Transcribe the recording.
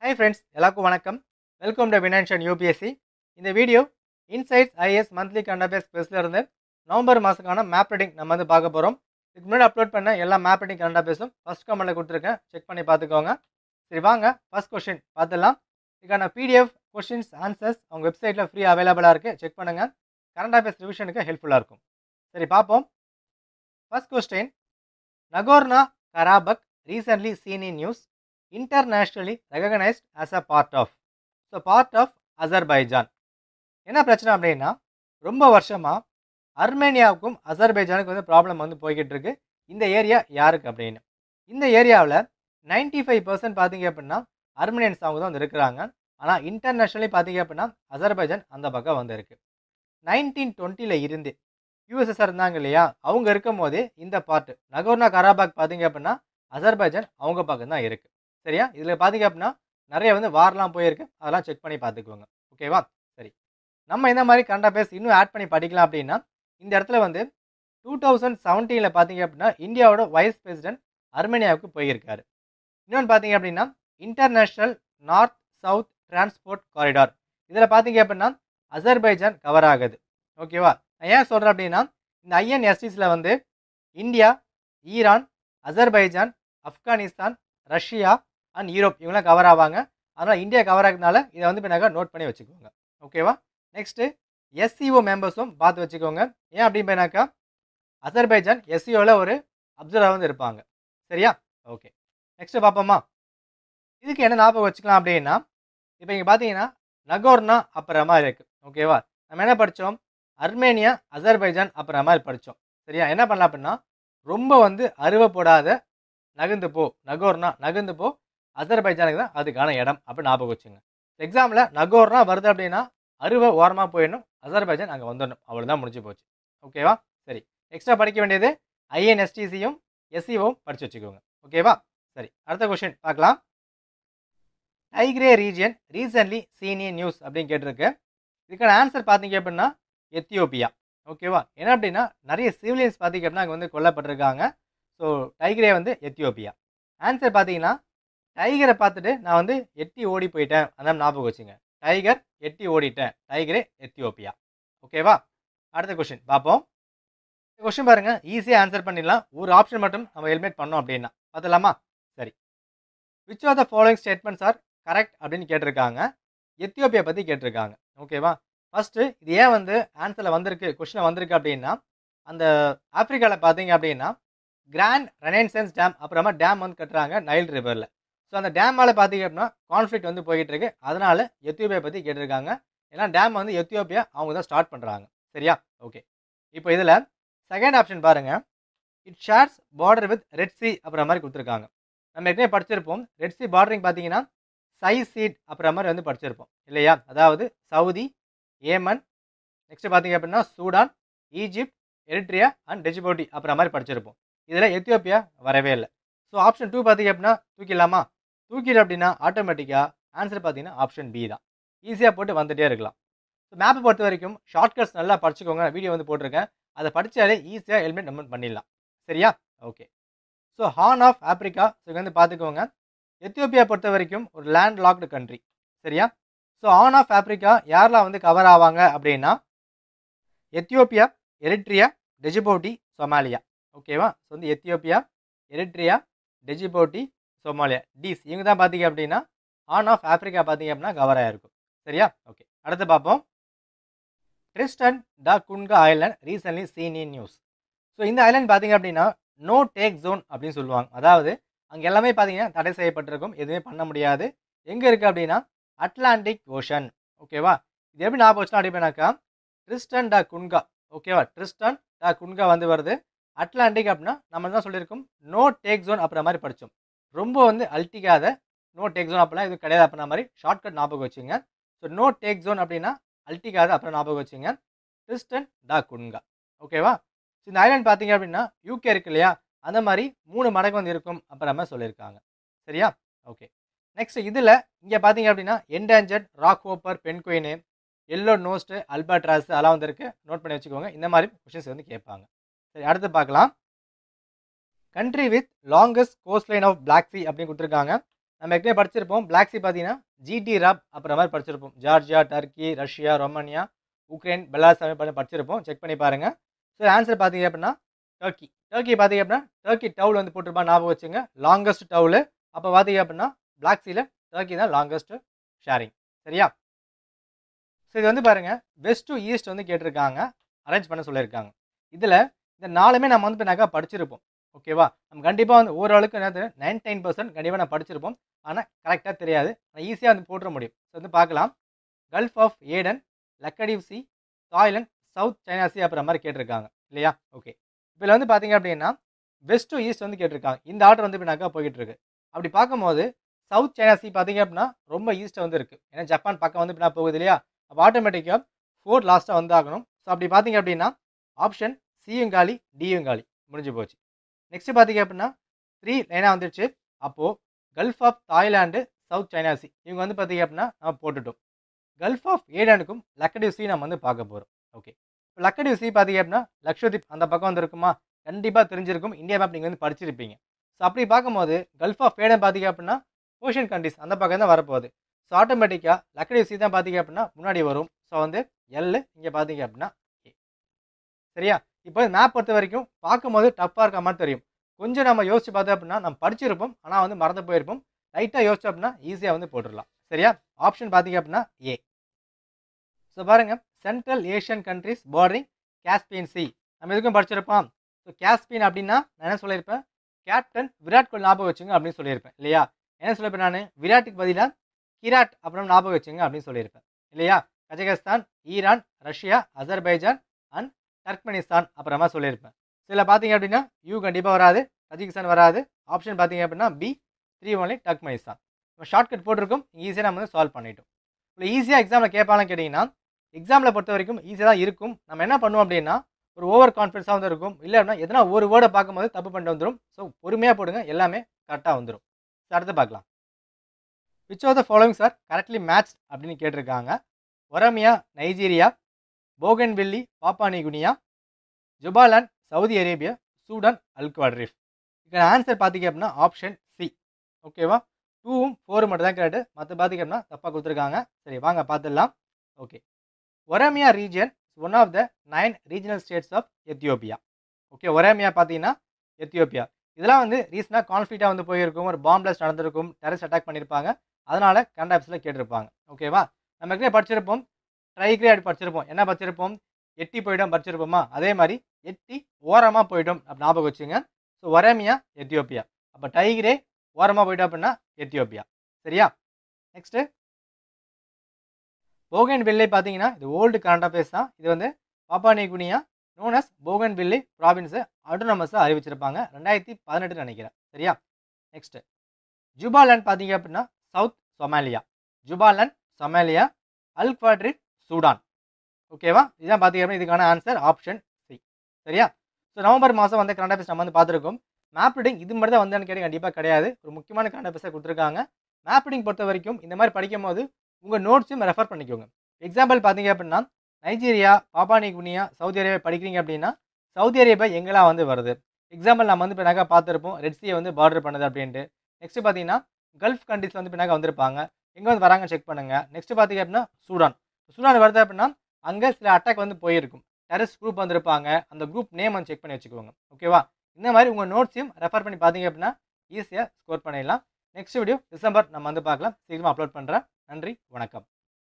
hi friends எல்லாருக்கும் வணக்கம் welcome to வினான்ஷன் யூபிஎஸ்சி இந்த video insights IAS monthly current affairs குவிஸில் இருந்து நவம்பர் மாதத்துக்கான மேப் ரீடிங் நம்ம வந்து பார்க்க போகிறோம் இதுக்கு முன்னாடி அப்லோட் பண்ண எல்லா மேப் ரீடிங் கண்ட் அஃபேர்ஸும் ஃபஸ்ட் கமெண்ட்டில் கொடுத்துருக்கேன் செக் பண்ணி பார்த்துக்கோங்க சரி வாங்க ஃபஸ்ட் கொஷின் பார்த்துடலாம் இதுக்கான பிடிஎஃப் கொஷின்ஸ் ஆன்சர்ஸ் அவங்க வெப்சைட்டில் ஃப்ரீ அவைலபிளாக இருக்குது செக் பண்ணுங்கள் கரண்ட் அஃபேர்ஸ் ரிவிஷனுக்கு ஹெல்ப்ஃபுல்லாக இருக்கும் சரி பார்ப்போம் first question Nagorno Karabakh recently seen in news internationally recognised as a part of so part of Azerbaijan என்ன பிரச்சனை அப்படின்னா ரொம்ப வருஷமாக அர்மேனியாவுக்கும் அசர்பைஜானுக்கும் வந்து ப்ராப்ளம் வந்து போய்கிட்டு இருக்கு இந்த ஏரியா யாருக்கு அப்படின்னு இந்த ஏரியாவில் நைன்டி ஃபைவ் பர்சன்ட் பார்த்தீங்க அப்படின்னா அர்மேனியன்ஸ் அவங்க தான் வந்து இருக்கிறாங்க ஆனால் இன்டர்நேஷ்னலி பார்த்தீங்க அப்படின்னா அசர்பைஜான் அந்த பக்கம் வந்து இருக்குது நைன்டீன் டுவெண்ட்டியில் இருந்து யூஎஸ்எஸ்ஆர் இருந்தாங்க இல்லையா அவங்க இருக்கும் போது இந்த பார்ட்டு நகோர்னா கராபாக் பார்த்தீங்க அப்படின்னா அசர்பைஜான் அவங்க பக்கம் தான் இருக்குது சரியா இதில் பார்த்தீங்க அப்படின்னா நிறைய வந்து வார்லாம் போயிருக்கு அதெல்லாம் செக் பண்ணி பார்த்துக்குவோங்க ஓகேவா சரி நம்ம இந்த மாதிரி கண்டா பேஸ் இன்னும் ஆட் பண்ணி படிக்கலாம் அப்படின்னா இந்த இடத்துல வந்து டூ தௌசண்ட் செவன்டீனில் பார்த்தீங்க அப்படின்னா இந்தியாவோட வைஸ் பிரசிடென்ட் அர்மேனியாவுக்கு போயிருக்காரு இன்னொன்று பார்த்தீங்க அப்படின்னா international north south transport corridor இதில் பார்த்தீங்க அப்படின்னா அசர்பைஜான் கவர் ஆகுது ஓகேவா நான் ஏன் சொல்கிறேன் அப்படின்னா இந்த ஐஎன் எஸ்டிஸில் வந்து India Iran Azerbaijan Afghanistan Russia and Europe இவங்களாம் கவர் ஆவாங்க அதனால் இந்தியா கவர் ஆகுதுனால இதை வந்து இப்போ நோட் பண்ணி வச்சுக்கோங்க ஓகேவா நெக்ஸ்ட்டு எஸ்சிஓ மெம்பர்ஸும் பார்த்து வச்சுக்கோங்க ஏன் அப்படின்னு போயினாக்கா அசர்பைஜான் எஸ்சிஓவில் e ஒரு அப்சர்வர் வந்து இருப்பாங்க சரியா ஓகே நெக்ஸ்ட்டு பார்ப்போமா இதுக்கு என்ன ஞாபகம் வச்சுக்கலாம் அப்படின்னா இப்போ இங்கே பார்த்தீங்கன்னா நகோர்னா அப்புறமா இருக்குது ஓகேவா நம்ம என்ன படித்தோம் அர்மேனியா அசர்பைஜான் அப்புறமா படித்தோம் சரியா என்ன பண்ணலாம் அப்படின்னா ரொம்ப வந்து அருவப்படாத நகர்ந்து போ நகோர்னா நகர்ந்து போ அசர்பைஜானுக்கு தான் அதுக்கான இடம் அப்படின்னு ஞாபகம் வச்சுங்க எக்ஸாமில் நகோர்னா வருது அப்படின்னா அருவை ஓரமாக போயிடணும் அசர்பைஜான் அங்கே வந்துடணும் அவ்வளோதான் முடிஞ்சு போச்சு ஓகேவா சரி எக்ஸ்ட்ரா படிக்க வேண்டியது ஐஎன்எஸ்டிசியும் எஸ்சிஓவும் e படித்து வச்சுக்கோங்க ஓகேவா சரி அடுத்த கொஷின் பார்க்கலாம் ஐக்ரே ரீஜியன் ரீசன்ட்லி சீனிய நியூஸ் அப்படின்னு கேட்டிருக்கு இதுக்கான ஆன்சர் பார்த்தீங்க அப்படின்னா எத்தியோப்பியா ஓகேவா என்ன அப்படின்னா நிறைய சிவிலியன்ஸ் பார்த்தீங்க அப்படின்னா அங்கே வந்து கொல்லப்பட்டிருக்காங்க ஸோ டைகரே வந்து எத்தியோப்பியா ஆன்சர் பார்த்தீங்கன்னா டைகரை பார்த்துட்டு நான் வந்து எட்டி ஓடி போயிட்டேன் அந்த ஞாபகம் வச்சுங்க டைகர் எட்டி ஓடிட்டேன் டைகரே எத்தியோப்பியா ஓகேவா அடுத்த கொஷின் பார்ப்போம் கொஷின் பாருங்கள் ஈஸியாக ஆன்சர் பண்ணிடலாம் ஒரு ஆப்ஷன் மட்டும் நம்ம ஹெல்மெட் பண்ணோம் அப்படின்னா பார்த்துலாமா சரி which are the following statements are correct அப்படின்னு கேட்டிருக்காங்க எத்தியோப்பியா பற்றி கேட்டிருக்காங்க ஓகேவா ஃபஸ்ட்டு இது ஏன் வந்து ஆன்சரில் வந்திருக்கு கொஷினில் வந்திருக்கு அப்படின்னா அந்த ஆப்ரிக்காவில் பார்த்தீங்க அப்படின்னா கிராண்ட் ரெனைன்சன்ஸ் டேம் அப்புறமா டேம் வந்து கட்டுறாங்க நைல் ரிவரில் ஸோ அந்த டேமால் பார்த்தீங்க அப்படின்னா கான்ஃப்ளிக் வந்து போயிட்டு இருக்கு அதனால எத்தியோப்பியா பற்றி கேட்டிருக்காங்க ஏன்னா டேம் வந்து எத்தியோப்பியா அவங்க தான் ஸ்டார்ட் பண்ணுறாங்க சரியா ஓகே இப்போ இதில் செகண்ட் ஆப்ஷன் பாருங்கள் it shares border with red sea அப்புறம் மாதிரி கொடுத்துருக்காங்க நம்ம ஏற்கனவே படிச்சிருப்போம் ரெட் சி பார்டரிங் பார்த்தீங்கன்னா சைசீட் சீட் அப்புறம் மாதிரி வந்து படிச்சிருப்போம் இல்லையா அதாவது சவுதி ஏமன் நெக்ஸ்ட் பார்த்தீங்க அப்படின்னா Sudan Egypt Eritrea and Djibouti அப்புறம் மாதிரி படிச்சிருப்போம் இதில் எத்தியோப்பியா வரவே இல்லை ஸோ ஆப்ஷன் டூ பார்த்தீங்க அப்படின்னா தூக்கிடலாமா தூக்கிடு அப்படின்னா ஆட்டோமேட்டிக்காக ஆன்சர் பார்த்தீங்கன்னா ஆப்ஷன் பி தான் ஈஸியாக போட்டு வந்துகிட்டே இருக்கலாம் ஸோ மேப்பை பொறுத்த வரைக்கும் ஷார்ட்கட்ஸ் நல்லா படிச்சுக்கோங்க வீடியோ வந்து போட்டிருக்கேன் அதை படித்தாலே ஈஸியாக ஹெல்மெட் நம்ம பண்ணிடலாம் சரியா okay so horn of Africa so வந்து பார்த்துக்கோங்க எத்தியோப்பியா பொறுத்த வரைக்கும் ஒரு லேண்ட் லாக்டு கண்ட்ரி சரியா ஸோ ஆன் ஆஃப் ஆப்ரிக்கா யாரெல்லாம் வந்து கவர் ஆவாங்க அப்படின்னா எத்தியோப்பியா எரிட்ரியா டெஜிபோட்டி சொமாலியா ஓகேவா ஸோ வந்து Ethiopia Eritrea Djibouti Somalia these இவங்க தான் பார்த்தீங்க அப்படின்னா ஆன் ஆஃப் ஆப்ரிக்கா பார்த்தீங்க அப்படின்னா கவர் ஆகிருக்கும் சரியா ஓகே அடுத்து பார்ப்போம் Tristan da Cunha island recently seen news so இந்த ஐலண்ட் பார்த்தீங்க அப்படின்னா நோ டேக் ஜோன் அப்படின்னு சொல்லுவாங்க அதாவது அங்கே எல்லாமே பார்த்தீங்கன்னா தடை செய்யப்பட்டிருக்கும் எதுவுமே பண்ண முடியாது எங்கே இருக்குது அப்படின்னா அட்லாண்டிக் ஓஷன் ஓகேவா இது எப்படி ஞாபகம் போச்சுன்னா அப்படின்னாக்கா ட்ரிஸ்டன் டா குன்கா ஓகேவா ட்ரிஸ்டன் டா குன்கா வந்து வருது அட்லாண்டிக் அப்படின்னா நம்ம தான் சொல்லியிருக்கோம் நோ டேக் ஜோன் அப்புற மாதிரி படித்தோம் ரொம்ப வந்து அல்ட்டிக்காத நோ டேக் ஜோன் அப்படிலாம் இது கிடையாது அப்படின்ற மாதிரி ஷார்ட்கட் ஞாபகம் வச்சுங்க ஸோ நோ டேக் ஜோன் அப்படின்னா அல்ட்டிக்காத அப்புறம் ஞாபகம் வச்சுங்க ட்ரிஸ்டன் டா குன்கா ஓகேவா ஸோ இந்த ஐலாண்ட் பார்த்தீங்க அப்படின்னா யூகே இருக்கு இல்லையா அந்த மாதிரி மூணு மடங்கு வந்து இருக்கும் அப்போ சொல்லியிருக்காங்க சரியா ஓகே நெக்ஸ்ட் இதில் இங்கே பார்த்தீங்க அப்படின்னா endangered rock hopper penguin yellow nosed albatross அதெல்லாம் வந்துருக்கு நோட் பண்ணி வச்சுக்கோங்க இந்த மாதிரி கொஷின்ஸ் வந்து கேட்பாங்க சரி அடுத்து பார்க்கலாம் country with longest coastline of black sea அப்படின்னு கொடுத்துருக்காங்க நம்ம எப்படியே படிச்சிருப்போம் பிளாக் சி பார்த்தீங்கன்னா ஜிடி ராப் அப்புறம் மாதிரி படிச்சிருப்போம் Georgia Turkey Russia Romania Ukraine பெலாஸ் படிச்சிருப்போம் செக் பண்ணி பாருங்கள் ஸோ ஆன்சர் பார்த்தீங்க அப்படின்னா டர்க்கி டர்க்கி பார்த்தீங்க அப்படின்னா டர்க்கி டவுல் வந்து போட்டிருப்பா ஞாபகம் வச்சுங்க லாங்கஸ்ட் டவுலு அப்போ பார்த்தீங்க அப்படின்னா பிளாக் சீல டர்க்கி தான் லாங்கஸ்ட் ஷேரிங் சரியா ஸோ இது வந்து பாருங்கள் வெஸ்ட் டு ஈஸ்ட் வந்து கேட்டிருக்காங்க அரேஞ்ச் பண்ண சொல்லியிருக்காங்க இதில் இந்த நாலுமே நம்ம வந்து நாக்கா படிச்சிருப்போம் ஓகேவா நம்ம கண்டிப்பாக வந்து ஓரளவுக்கு தெரியும் நைன்டி நைன் பர்சன்ட் கண்டிப்பாக நான் படிச்சிருப்போம் ஆனால் கரெக்டாக தெரியாது ஆனால் ஈஸியாக வந்து போட்டுற முடியும் ஸோ வந்து பார்க்கலாம் gulf of Aden Laccadive sea Thailand south China sea அப்புறம் மாதிரி கேட்டிருக்காங்க இல்லையா ஓகே இதில் வந்து பார்த்தீங்க அப்படின்னா வெஸ்ட் டு ஈஸ்ட் வந்து கேட்டிருக்காங்க இந்த ஆர்டர் வந்து இப்படினாக்கா போய்கிட்டு இருக்கு அப்படி பார்க்கும்போது சவுத் சைனா சி பார்த்தீங்க அப்படின்னா ரொம்ப ஈஸ்ட்டாக வந்து இருக்குது ஏன்னா ஜப்பான் பக்கம் வந்து இப்படினா போகுது இல்லையா அப்போ ஆட்டோமேட்டிக்காக ஃபோர் லாஸ்ட்டாக வந்தாகணும் ஸோ அப்படி பார்த்தீங்க அப்படின்னா ஆப்ஷன் சியும் காலி டியும் காலி முடிஞ்சு போச்சு நெக்ஸ்ட் பார்த்தீங்க அப்படின்னா த்ரீ லைனாக வந்துடுச்சு அப்போது gulf of Thailand south China sea இவங்க வந்து பார்த்தீங்க அப்படின்னா நம்ம போட்டுட்டோம் கல்ஃப் ஆஃப் ஏடானுக்கும் லக்கடிவ் சி நம்ம வந்து பார்க்க போகிறோம் ஓகே லக்கடிவு சி பார்த்தீங்க அப்படின்னா லக்ஷதீப் அந்த பக்கம் வந்துருக்குமா கண்டிப்பாக தெரிஞ்சிருக்கும் இந்தியா மேப் நீங்கள் வந்து படிச்சிருப்பீங்க ஸோ அப்படி பார்க்கும்போது கல்ஃப் ஆஃப் ஏடன் பார்த்தீங்க அப்படின்னா ஓஷியன் கண்ட்ரிஸ் அந்த பக்கம் தான் வரப்போகுது ஸோ ஆட்டோமேட்டிக்காக லக்கடிவு சி தான் பார்த்தீங்க அப்படின்னா முன்னாடி வரும் ஸோ வந்து எல் இங்கே பார்த்தீங்க அப்படின்னா ஏ சரியா இப்போ மேப் பொறுத்த வரைக்கும் பார்க்கும்போது டஃப்பாக இருக்க மாதிரி தெரியும் கொஞ்சம் நம்ம யோசிச்சு பார்த்தோம் அப்படின்னா நம்ம படிச்சிருப்போம் ஆனால் வந்து மறந்து போயிருப்போம் லைட்டாக யோசிச்சோம் அப்படின்னா ஈஸியாக வந்து போட்டுடலாம் சரியா ஆப்ஷன் பார்த்தீங்க அப்படின்னா ஏ ஸோ பாருங்கள் central Asian countries bordering Caspian sea நம்ம எதுக்கும் படிச்சிருப்போம் ஸோ கேஸ்பியன் அப்படின்னா நான் என்ன சொல்லியிருப்பேன் கேப்டன் விராட் கோலி ஞாபகம் வச்சுங்க அப்படின்னு சொல்லியிருப்பேன் இல்லையா என்ன சொல்லியிருப்பேன் நான் விராட்டுக்கு பதிலாக கிராட் அப்படின்னு ஞாபகம் வச்சுங்க அப்படின்னு சொல்லியிருப்பேன் இல்லையா Kazakhstan Iran Russia Azerbaijan and Turkmenistan அப்புறமா சொல்லியிருப்பேன் சில பார்த்தீங்க அப்படின்னா யூ கண்டிப்பாக வராது கஜகிஸ்தான் வராது ஆப்ஷன் பார்த்தீங்க அப்படின்னா பி த்ரீ ஒன்லி டர்க்மெனிஸ்தான் நம்ம ஷார்ட்கட் போட்டிருக்கும் ஈஸியாக நம்ம வந்து சால்வ் பண்ணிட்டோம் இப்போ ஈஸியாக எக்ஸாமில் கேட்பாலும் கேட்டிங்கன்னா எக்ஸாமில் பொறுத்த வரைக்கும் ஈஸியாக தான் இருக்கும் நம்ம என்ன பண்ணுவோம் அப்படின்னா ஒரு ஓவர் கான்ஃபிடன்ஸாக வந்து இருக்கும் இல்லை அப்படின்னா எதனா ஒரு வேர்டை பார்க்கும்போது தப்பு பண்ணிட்டு வந்துடும் ஸோ பொறுமையாக போடுங்க எல்லாமே கரெக்டாக வந்துடும் அடுத்து பார்க்கலாம் விச் ஆஃப் த ஃபாலோவிங் சார் கரெக்ட்லி மேட்ச் அப்படின்னு கேட்டிருக்காங்க Oromia Nigeria Bougainville Papua New Guinea Jubaland Saudi Arabia Sudan Al Qadarif இதுக்கான ஆன்சர் பார்த்தீங்க அப்படின்னா ஆப்ஷன் சி ஓகேவா டூவும் ஃபோரும் மட்டும் தான் கரெக்டு மற்ற பார்த்திங்க அப்படின்னா தப்பாக கொடுத்துருக்காங்க சரி வாங்க பார்த்துடலாம் okay Oromia region one of the nine regional states of Ethiopia okay Oromia பார்த்தீங்கன்னா எத்தியோப்பியா இதெல்லாம் வந்து ரீசெண்டாக கான்ஃப்ளிக்டாக வந்து போயிருக்கும் ஒரு பாம் பிளாஸ்ட் நடந்திருக்கும் டெரஸ் அட்டாக் பண்ணியிருப்பாங்க அதனால் கரண்ட் ஆஃபீஸில் கேட்டிருப்பாங்க ஓகேவா நம்ம ஏற்கனவே படிச்சிருப்போம் ட்ரைக்ரேட் படிச்சிருப்போம் என்ன படிச்சிருப்போம் எட்டி போயிடும் படிச்சிருப்போமா அதே மாதிரி எட்டி ஓரமாக போயிடும் அப்படி ஞாபகம் வச்சுங்க ஸோ ஒரேமியா எத்தியோப்பியா அப்போ டைகிரே ஓரமாக போயிட்டோம் அப்படின்னா எத்தியோப்பியா சரியா நெக்ஸ்ட்டு போகன் வில்லை பார்த்தீங்கன்னா இது ஓல்டு கரண்ட் அஃபேர்ஸ் தான் இது வந்து பாப்பா குனியா நோன் அஸ் போகன் வில்லை ப்ராவின்ஸு அட்டோனமஸாக அறிவிச்சிருப்பாங்க ரெண்டாயிரத்தி பதினெட்டுன்னு நினைக்கிறேன் சரியா நெக்ஸ்ட் ஜூபாலேண்ட் பார்த்தீங்க அப்படின்னா south Somalia Jubaland Somalia Al Qadarif Sudan ஓகேவா இதான் பார்த்தீங்க அப்படின்னா இதுக்கான ஆன்சர் ஆப்ஷன் சி சரியா ஸோ நவம்பர் மாதம் வந்து கரண்ட் அஃபேர்ஸ் நம்ம வந்து பார்த்துருக்கோம் மேப்ரிடிங் இது மாதிரி தான் வந்தான்னு கேட்டு கண்டிப்பாக கிடையாது ஒரு முக்கியமான கரண்ட் அஃபேர்ஸை கொடுத்துருக்காங்க மேப்ரிடிங் பொறுத்த வரைக்கும் இந்த மாதிரி படிக்கும் போது உங்கள் நோட்ஸையும் ரெஃபர் பண்ணிக்கோங்க எக்ஸாம்பிள் பார்த்தீங்க அப்படின்னா Nigeria Papua New Guinea Saudi Arabia படிக்கிறீங்க அப்படின்னா சவுதி அரேபியா எங்கெல்லாம் வந்து வருது எக்ஸாம்பிள் நம்ம வந்து பின்னாக பார்த்துருப்போம் ரெட் வந்து பார்டர் பண்ணுது அப்படின்ட்டு நெக்ஸ்ட்டு பார்த்தீங்கன்னா கல்ஃப் கண்ட்ரிஸில் வந்து பின்னாக வந்திருப்பாங்க எங்கே வந்து வராங்க செக் பண்ணுங்கள் நெக்ஸ்ட் பார்த்தீங்க அப்படின்னா சூடான் சூடான் வருது அப்படின்னா அங்கே சில அட்டாக் வந்து போயிருக்கும் டெரஸ் குரூப் வந்திருப்பாங்க அந்த குரூப் நேம் வந்து செக் பண்ணி வச்சுக்கோங்க ஓகேவா இந்த மாதிரி உங்கள் நோட்ஸையும் ரெஃபர் பண்ணி பார்த்தீங்க அப்படின்னா ஈஸியாக ஸ்கோர் பண்ணிடலாம் நெக்ஸ்ட் வீடியோ டிசம்பர் நம்ம வந்து பார்க்கலாம் சீக்கிரமாக அப்லோட் பண்ணுறேன் நன்றி வணக்கம்